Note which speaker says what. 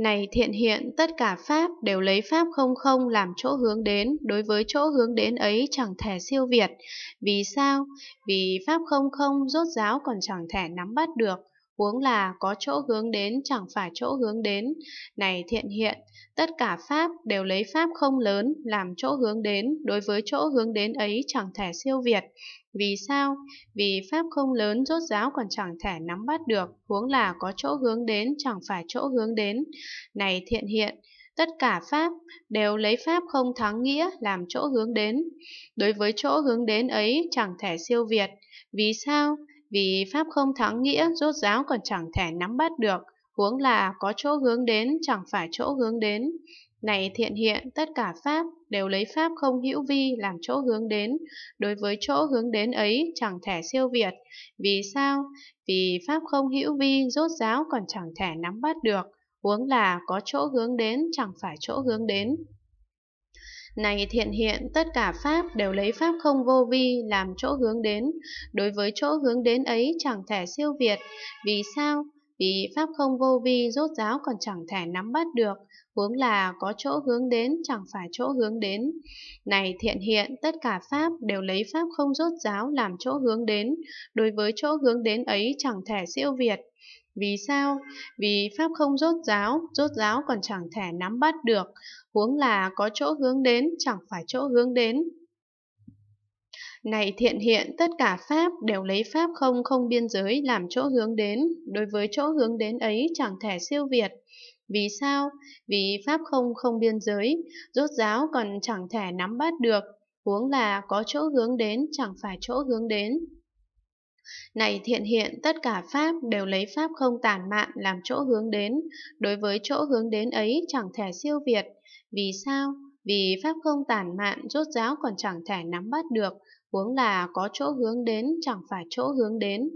Speaker 1: Này thiện hiện, tất cả Pháp đều lấy Pháp không không làm chỗ hướng đến, đối với chỗ hướng đến ấy chẳng thể siêu việt. Vì sao? Vì Pháp không không rốt ráo còn chẳng thể nắm bắt được huống là có chỗ hướng đến chẳng phải chỗ hướng đến. Này thiện hiện, tất cả Pháp đều lấy Pháp không lớn làm chỗ hướng đến, đối với chỗ hướng đến ấy chẳng thể siêu việt. Vì sao? Vì Pháp không lớn rốt ráo còn chẳng thể nắm bắt được, huống là có chỗ hướng đến chẳng phải chỗ hướng đến. Này thiện hiện, tất cả pháp đều lấy pháp không thắng nghĩa làm chỗ hướng đến. Đối với chỗ hướng đến ấy chẳng thể siêu việt. Vì sao? Vì Pháp không thắng nghĩa, rốt ráo còn chẳng thể nắm bắt được, huống là có chỗ hướng đến chẳng phải chỗ hướng đến. Này thiện hiện, tất cả Pháp đều lấy Pháp không hữu vi làm chỗ hướng đến, đối với chỗ hướng đến ấy chẳng thể siêu việt. Vì sao? Vì Pháp không hữu vi rốt ráo còn chẳng thể nắm bắt được, huống là có chỗ hướng đến chẳng phải chỗ hướng đến. Này thiện hiện, tất cả pháp đều lấy pháp không vô vi làm chỗ hướng đến. Đối với chỗ hướng đến ấy chẳng thể siêu việt. Vì sao? Vì pháp không vô vi rốt ráo còn chẳng thể nắm bắt được. Hướng là có chỗ hướng đến chẳng phải chỗ hướng đến. Này thiện hiện, tất cả pháp đều lấy pháp không rốt ráo làm chỗ hướng đến. Đối với chỗ hướng đến ấy chẳng thể siêu việt. Vì sao? Vì Pháp không rốt ráo, rốt ráo còn chẳng thể nắm bắt được, huống là có chỗ hướng đến, chẳng phải chỗ hướng đến. Này thiện hiện, tất cả Pháp đều lấy Pháp không không biên giới làm chỗ hướng đến, đối với chỗ hướng đến ấy chẳng thể siêu việt. Vì sao? Vì Pháp không không biên giới, rốt ráo còn chẳng thể nắm bắt được, huống là có chỗ hướng đến chẳng phải chỗ hướng đến. Này thiện hiện, tất cả Pháp đều lấy Pháp không tản mạn làm chỗ hướng đến, đối với chỗ hướng đến ấy chẳng thể siêu việt. Vì sao? Vì Pháp không tản mạn rốt ráo còn chẳng thể nắm bắt được, huống là có chỗ hướng đến chẳng phải chỗ hướng đến.